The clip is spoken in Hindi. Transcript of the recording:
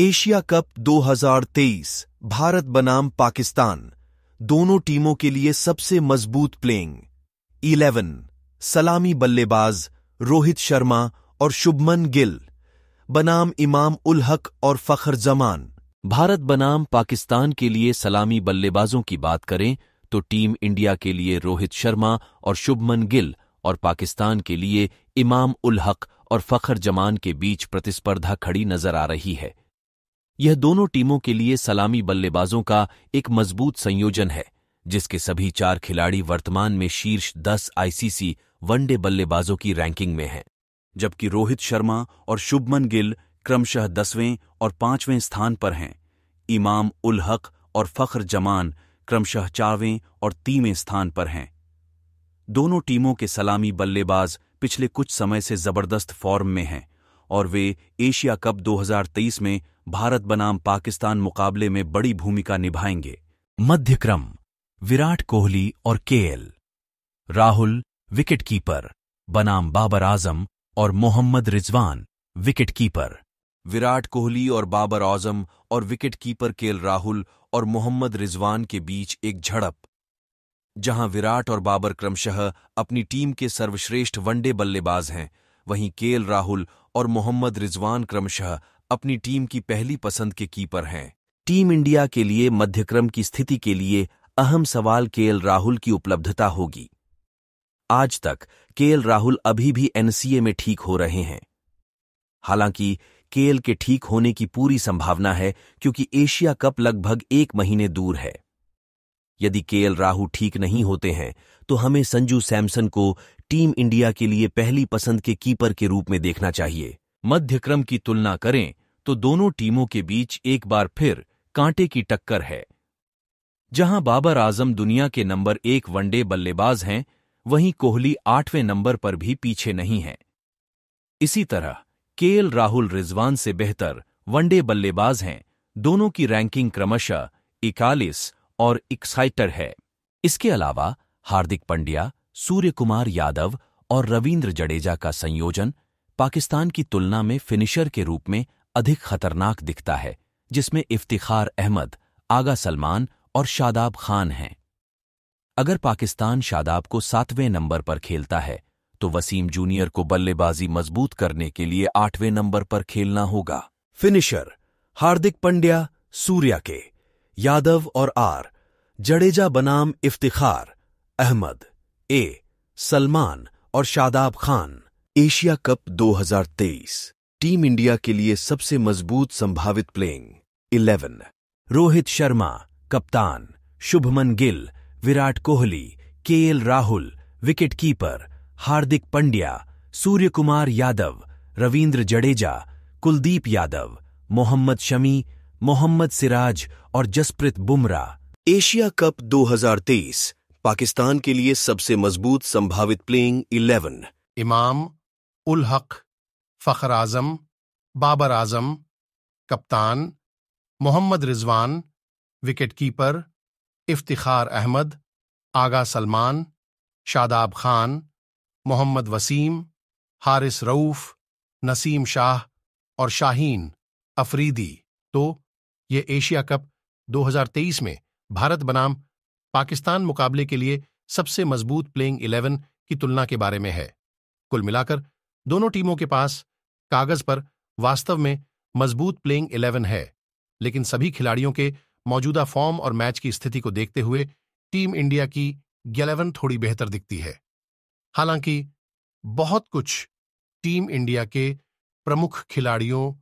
एशिया कप 2023 भारत बनाम पाकिस्तान दोनों टीमों के लिए सबसे मजबूत प्लेइंग 11 सलामी बल्लेबाज रोहित शर्मा और शुभमन गिल बनाम इमाम उल हक और फखर जमान भारत बनाम पाकिस्तान के लिए सलामी बल्लेबाजों की बात करें तो टीम इंडिया के लिए रोहित शर्मा और शुभमन गिल और पाकिस्तान के लिए इमाम उल हक और फखर जमान के बीच प्रतिस्पर्धा खड़ी नजर आ रही है यह दोनों टीमों के लिए सलामी बल्लेबाजों का एक मजबूत संयोजन है जिसके सभी चार खिलाड़ी वर्तमान में शीर्ष दस आईसीसी वनडे बल्लेबाजों की रैंकिंग में हैं, जबकि रोहित शर्मा और शुभमन गिल क्रमशः दसवें और पांचवें स्थान पर हैं इमाम उल हक और फख्र जमान क्रमशः चारवें और तीवें स्थान पर हैं दोनों टीमों के सलामी बल्लेबाज पिछले कुछ समय से जबरदस्त फॉर्म में हैं और वे एशिया कप 2023 में भारत बनाम पाकिस्तान मुकाबले में बड़ी भूमिका निभाएंगे मध्यक्रम विराट कोहली और केएल राहुल विकेटकीपर बनाम बाबर आजम और मोहम्मद रिजवान विकेटकीपर विराट कोहली और बाबर आजम और विकेटकीपर केएल राहुल और मोहम्मद रिजवान के बीच एक झड़प जहां विराट और बाबर क्रमशः अपनी टीम के सर्वश्रेष्ठ वनडे बल्लेबाज हैं वहीं केएल राहुल और मोहम्मद रिजवान क्रमशः अपनी टीम की पहली पसंद के कीपर हैं टीम इंडिया के लिए मध्यक्रम की स्थिति के लिए अहम सवाल केएल राहुल की उपलब्धता होगी आज तक केएल राहुल अभी भी एनसीए में ठीक हो रहे हैं हालांकि केएल के ठीक होने की पूरी संभावना है क्योंकि एशिया कप लगभग एक महीने दूर है यदि के राहुल ठीक नहीं होते हैं तो हमें संजू सैमसन को टीम इंडिया के लिए पहली पसंद के कीपर के रूप में देखना चाहिए मध्य क्रम की तुलना करें तो दोनों टीमों के बीच एक बार फिर कांटे की टक्कर है जहां बाबर आजम दुनिया के नंबर एक वनडे बल्लेबाज हैं वहीं कोहली आठवें नंबर पर भी पीछे नहीं है इसी तरह केएल राहुल रिजवान से बेहतर वनडे बल्लेबाज हैं दोनों की रैंकिंग क्रमशः इकतालीस और एक्साइटर है इसके अलावा हार्दिक पंड्या सूर्य कुमार यादव और रविन्द्र जडेजा का संयोजन पाकिस्तान की तुलना में फिनिशर के रूप में अधिक खतरनाक दिखता है जिसमें इफ्तिखार अहमद आगा सलमान और शादाब खान हैं अगर पाकिस्तान शादाब को सातवें नंबर पर खेलता है तो वसीम जूनियर को बल्लेबाजी मजबूत करने के लिए आठवें नंबर पर खेलना होगा फिनिशर हार्दिक पंड्या सूर्या के यादव और आर जडेजा बनाम इफ्तिखार अहमद ए सलमान और Shadab Khan Asia cup 2023 team India के लिए सबसे मजबूत संभावित प्लेइंग 11 रोहित शर्मा कप्तान शुभमन गिल विराट कोहली केएल राहुल विकेटकीपर हार्दिक पंड्या सूर्यकुमार यादव रविंद्र जडेजा कुलदीप यादव मोहम्मद शमी मोहम्मद सिराज और जसप्रीत बुमराह एशिया कप 2023 पाकिस्तान के लिए सबसे मजबूत संभावित प्लेइंग इलेवन इमाम उल हक फखर आजम बाबर आजम कप्तान मोहम्मद रिजवान विकेटकीपर इफ्तिखार अहमद आगा सलमान शादाब खान मोहम्मद वसीम हारिस रऊफ नसीम शाह और शाहीन अफरीदी तो ये एशिया कप 2023 में भारत बनाम पाकिस्तान मुकाबले के लिए सबसे मजबूत प्लेइंग इलेवन की तुलना के बारे में है कुल मिलाकर दोनों टीमों के पास कागज पर वास्तव में मजबूत प्लेइंग इलेवन है लेकिन सभी खिलाड़ियों के मौजूदा फॉर्म और मैच की स्थिति को देखते हुए टीम इंडिया की ग्यालेवन थोड़ी बेहतर दिखती है हालांकि बहुत कुछ टीम इंडिया के प्रमुख खिलाड़ियों